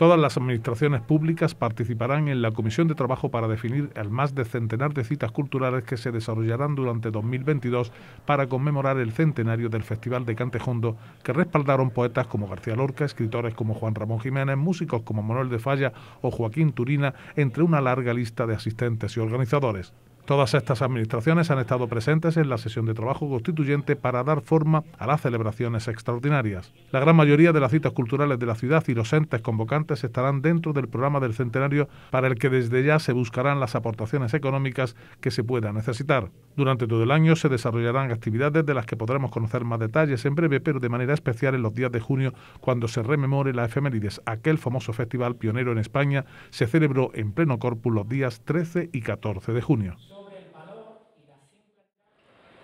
Todas las administraciones públicas participarán en la Comisión de Trabajo para definir el más de centenar de citas culturales que se desarrollarán durante 2022 para conmemorar el centenario del Festival de Cantejondo, que respaldaron poetas como García Lorca, escritores como Juan Ramón Jiménez, músicos como Manuel de Falla o Joaquín Turina, entre una larga lista de asistentes y organizadores. Todas estas administraciones han estado presentes en la sesión de trabajo constituyente para dar forma a las celebraciones extraordinarias. La gran mayoría de las citas culturales de la ciudad y los entes convocantes estarán dentro del programa del centenario para el que desde ya se buscarán las aportaciones económicas que se puedan necesitar. Durante todo el año se desarrollarán actividades de las que podremos conocer más detalles en breve, pero de manera especial en los días de junio, cuando se rememore la efemérides. Aquel famoso festival pionero en España se celebró en pleno corpus los días 13 y 14 de junio.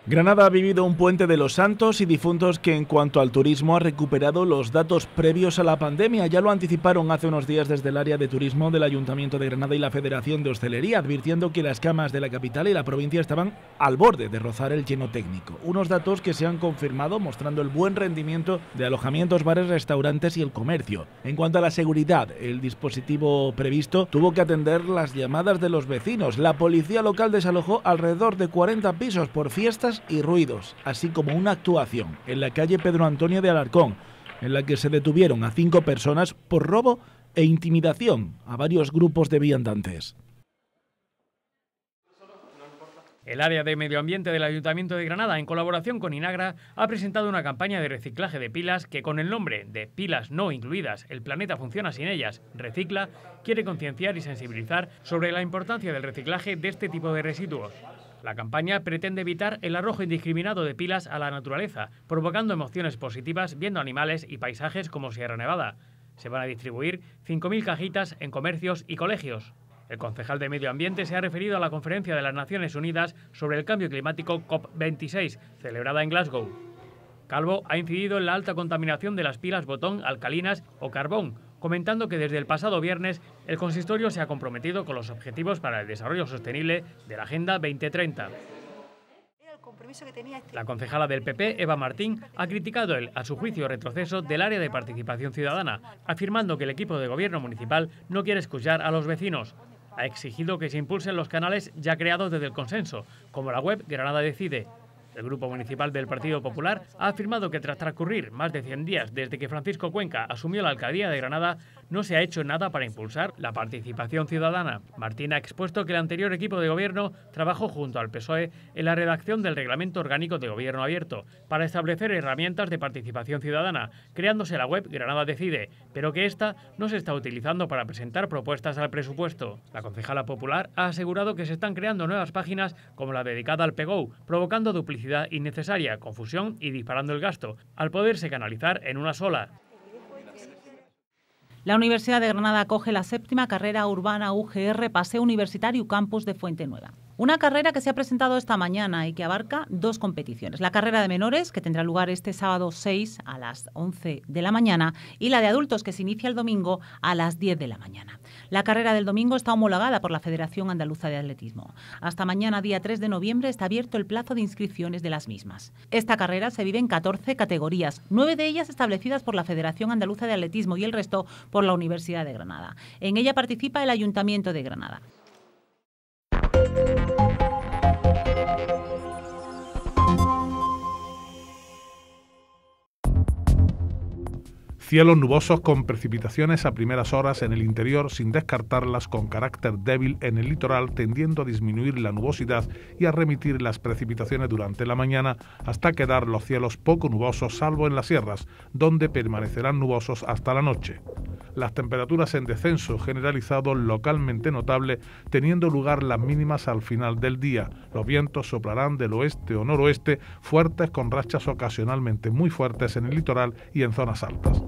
Granada ha vivido un puente de los santos y difuntos que en cuanto al turismo ha recuperado los datos previos a la pandemia. Ya lo anticiparon hace unos días desde el área de turismo del Ayuntamiento de Granada y la Federación de Hostelería, advirtiendo que las camas de la capital y la provincia estaban al borde de rozar el lleno técnico. Unos datos que se han confirmado mostrando el buen rendimiento de alojamientos, bares, restaurantes y el comercio. En cuanto a la seguridad, el dispositivo previsto tuvo que atender las llamadas de los vecinos. La policía local desalojó alrededor de 40 pisos por fiestas y ruidos, así como una actuación en la calle Pedro Antonio de Alarcón, en la que se detuvieron a cinco personas por robo e intimidación a varios grupos de viandantes. El área de medio ambiente del Ayuntamiento de Granada, en colaboración con Inagra, ha presentado una campaña de reciclaje de pilas que con el nombre de Pilas no incluidas, el planeta funciona sin ellas, recicla, quiere concienciar y sensibilizar sobre la importancia del reciclaje de este tipo de residuos. La campaña pretende evitar el arrojo indiscriminado de pilas a la naturaleza, provocando emociones positivas viendo animales y paisajes como Sierra Nevada. Se van a distribuir 5.000 cajitas en comercios y colegios. El concejal de Medio Ambiente se ha referido a la Conferencia de las Naciones Unidas sobre el Cambio Climático COP26, celebrada en Glasgow. Calvo ha incidido en la alta contaminación de las pilas botón, alcalinas o carbón, comentando que desde el pasado viernes el consistorio se ha comprometido con los objetivos para el desarrollo sostenible de la Agenda 2030. Este la concejala del PP, Eva Martín, ha criticado el, a su juicio, retroceso del área de participación ciudadana, afirmando que el equipo de gobierno municipal no quiere escuchar a los vecinos. Ha exigido que se impulsen los canales ya creados desde el consenso, como la web Granada Decide, el Grupo Municipal del Partido Popular ha afirmado que tras transcurrir más de 100 días desde que Francisco Cuenca asumió la alcaldía de Granada, no se ha hecho nada para impulsar la participación ciudadana. Martín ha expuesto que el anterior equipo de gobierno trabajó junto al PSOE en la redacción del Reglamento Orgánico de Gobierno Abierto para establecer herramientas de participación ciudadana, creándose la web Granada Decide, pero que esta no se está utilizando para presentar propuestas al presupuesto. La concejala popular ha asegurado que se están creando nuevas páginas como la dedicada al PEGO, provocando duplicidad innecesaria, confusión y disparando el gasto, al poderse canalizar en una sola. La Universidad de Granada acoge la séptima carrera urbana UGR Paseo Universitario Campus de Fuente Nueva. Una carrera que se ha presentado esta mañana y que abarca dos competiciones. La carrera de menores, que tendrá lugar este sábado 6 a las 11 de la mañana, y la de adultos, que se inicia el domingo a las 10 de la mañana. La carrera del domingo está homologada por la Federación Andaluza de Atletismo. Hasta mañana, día 3 de noviembre, está abierto el plazo de inscripciones de las mismas. Esta carrera se vive en 14 categorías, nueve de ellas establecidas por la Federación Andaluza de Atletismo y el resto por la Universidad de Granada. En ella participa el Ayuntamiento de Granada. Cielos nubosos con precipitaciones a primeras horas en el interior sin descartarlas con carácter débil en el litoral tendiendo a disminuir la nubosidad y a remitir las precipitaciones durante la mañana hasta quedar los cielos poco nubosos salvo en las sierras, donde permanecerán nubosos hasta la noche las temperaturas en descenso generalizado localmente notable, teniendo lugar las mínimas al final del día. Los vientos soplarán del oeste o noroeste, fuertes con rachas ocasionalmente muy fuertes en el litoral y en zonas altas.